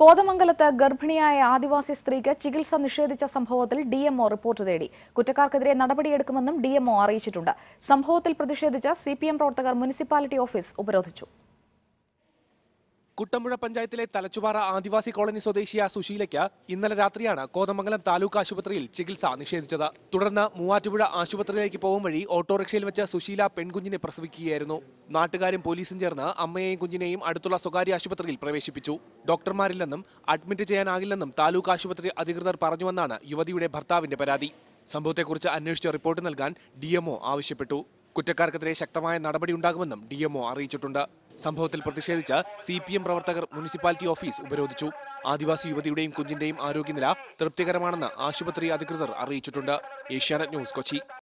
കോതമംഗലത്ത് ഗർഭിണിയായ ആദിവാസി സ്ത്രീക്ക് ചികിത്സ നിഷേധിച്ച സംഭവത്തിൽ ഡി എംഒ റിപ്പോർട്ട് തേടി കുറ്റക്കാർക്കെതിരെ നടപടിയെടുക്കുമെന്നും ഡി എംഒ അറിയിച്ചിട്ടുണ്ട് സംഭവത്തിൽ പ്രതിഷേധിച്ച് സി പ്രവർത്തകർ മുനിസിപ്പാലിറ്റി ഓഫീസ് ഉപരോധിച്ചു കുട്ടമ്പുഴ പഞ്ചായത്തിലെ തലച്ചുപാറ ആദിവാസി കോളനി സ്വദേശിയ സുശീലയ്ക്ക് ഇന്നലെ രാത്രിയാണ് കോതമംഗലം താലൂക്ക് ആശുപത്രിയിൽ ചികിത്സ നിഷേധിച്ചത് തുടർന്ന് മൂവാറ്റുപുഴ ആശുപത്രിയിലേക്ക് പോകും വഴി ഓട്ടോറിക്ഷയിൽ വെച്ച് സുശീല പെൺകുഞ്ഞിനെ പ്രസവിക്കുകയായിരുന്നു നാട്ടുകാരും പോലീസും ചേർന്ന് അമ്മയെയും കുഞ്ഞിനെയും അടുത്തുള്ള സ്വകാര്യ ആശുപത്രിയിൽ പ്രവേശിപ്പിച്ചു ഡോക്ടർമാരില്ലെന്നും അഡ്മിറ്റ് ചെയ്യാനാകില്ലെന്നും താലൂക്ക് ആശുപത്രി അധികൃതർ പറഞ്ഞുവെന്നാണ് യുവതിയുടെ ഭർത്താവിന്റെ പരാതി സംഭവത്തെക്കുറിച്ച് അന്വേഷിച്ച റിപ്പോർട്ട് നൽകാൻ ഡി ആവശ്യപ്പെട്ടു കുറ്റക്കാർക്കെതിരെ ശക്തമായ നടപടി ഉണ്ടാകുമെന്നും ഡി അറിയിച്ചിട്ടുണ്ട് സംഭവത്തിൽ പ്രതിഷേധിച്ച് സി പി എം പ്രവർത്തകർ മുനിസിപ്പാലിറ്റി ഓഫീസ് ഉപരോധിച്ചു ആദിവാസി യുവതിയുടെയും കുഞ്ഞിന്റെയും ആരോഗ്യനില തൃപ്തികരമാണെന്ന് ആശുപത്രി അധികൃതർ അറിയിച്ചിട്ടുണ്ട് ഏഷ്യാനെറ്റ് ന്യൂസ് കൊച്ചി